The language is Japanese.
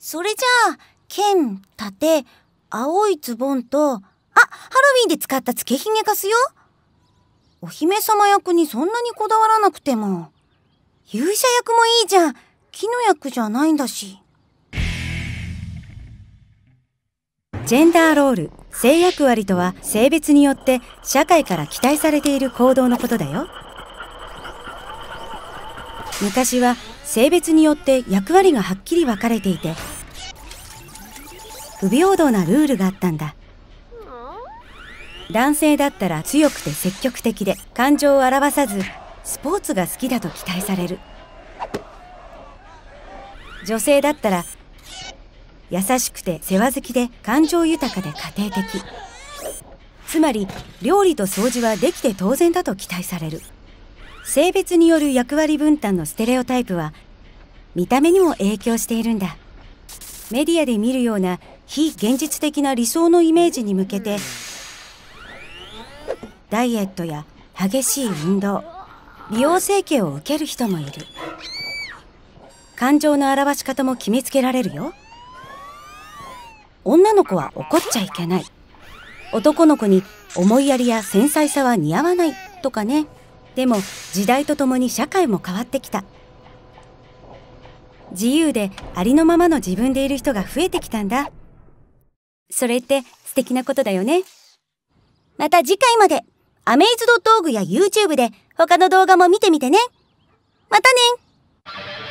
それじゃあ、剣、盾、青いズボンと、あ、ハロウィンで使った付けひげ貸すよ。お姫様役にそんなにこだわらなくても。勇者役もいいじゃん。木の役じゃないんだし。ジェンダーロール、性役割とは性別によって社会から期待されている行動のことだよ。昔は性別によって役割がはっきり分かれていて不平等なルールがあったんだ男性だったら強くて積極的で感情を表さずスポーツが好きだと期待される女性だったら優しくて世話好きで感情豊かで家庭的つまり料理と掃除はできて当然だと期待される。性別による役割分担のステレオタイプは見た目にも影響しているんだメディアで見るような非現実的な理想のイメージに向けてダイエットや激しい運動美容整形を受ける人もいる感情の表し方も決めつけられるよ女の子は怒っちゃいけない男の子に思いやりや繊細さは似合わないとかねでも時代とともに社会も変わってきた自由でありのままの自分でいる人が増えてきたんだそれって素敵なことだよねまた次回までアメイズド道具や YouTube で他の動画も見てみてねまたね